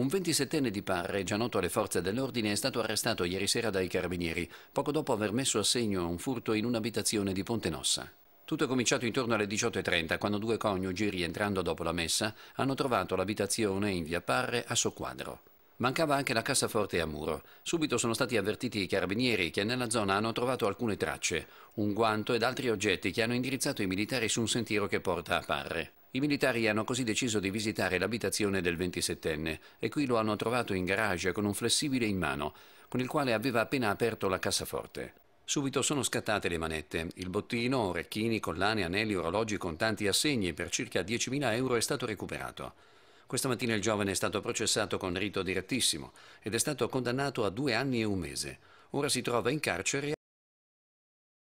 Un 27enne di Parre, già noto alle forze dell'ordine, è stato arrestato ieri sera dai carabinieri, poco dopo aver messo a segno un furto in un'abitazione di Ponte Nossa. Tutto è cominciato intorno alle 18.30, quando due coniugi, rientrando dopo la messa, hanno trovato l'abitazione in via Parre a Soquadro. Mancava anche la cassaforte a muro. Subito sono stati avvertiti i carabinieri che nella zona hanno trovato alcune tracce, un guanto ed altri oggetti che hanno indirizzato i militari su un sentiero che porta a Parre. I militari hanno così deciso di visitare l'abitazione del 27enne e qui lo hanno trovato in garage con un flessibile in mano, con il quale aveva appena aperto la cassaforte. Subito sono scattate le manette. Il bottino, orecchini, collane, anelli, orologi, con tanti assegni per circa 10.000 euro è stato recuperato. Questa mattina il giovane è stato processato con rito direttissimo ed è stato condannato a due anni e un mese. Ora si trova in carcere.